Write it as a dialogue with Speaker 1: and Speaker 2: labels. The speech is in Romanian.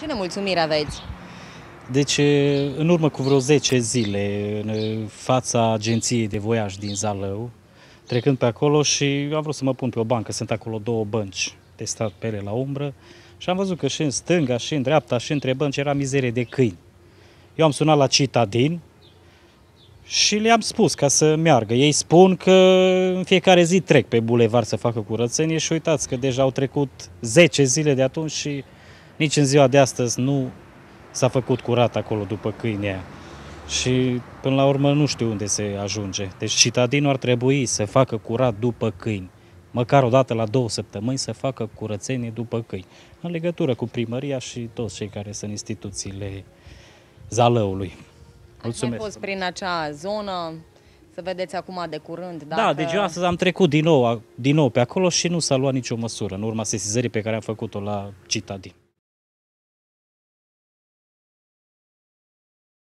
Speaker 1: Ce nemulțumire aveți?
Speaker 2: Deci, în urmă cu vreo 10 zile, în fața agenției de voiaj din Zalău, trecând pe acolo și am vrut să mă pun pe o bancă, sunt acolo două bănci de stat pe ele la umbră și am văzut că și în stânga, și în dreapta, și între bănci era mizerie de câini. Eu am sunat la Citadin și le-am spus ca să meargă. Ei spun că în fiecare zi trec pe bulevard să facă curățenie și uitați că deja au trecut 10 zile de atunci și nici în ziua de astăzi nu s-a făcut curat acolo după câinea aia. Și până la urmă nu știu unde se ajunge. Deci citadinul ar trebui să facă curat după câini. Măcar o dată la două săptămâni să facă curățenie după câini. În legătură cu primăria și toți cei care sunt instituțiile Zalăului. Mulțumesc. Ați fost prin
Speaker 1: acea zonă, să vedeți acum de curând. Da, dacă... Da, deci eu astăzi
Speaker 2: am trecut din nou, din nou pe acolo și nu s-a luat nicio măsură în urma sesizării pe care am făcut-o la Citadin.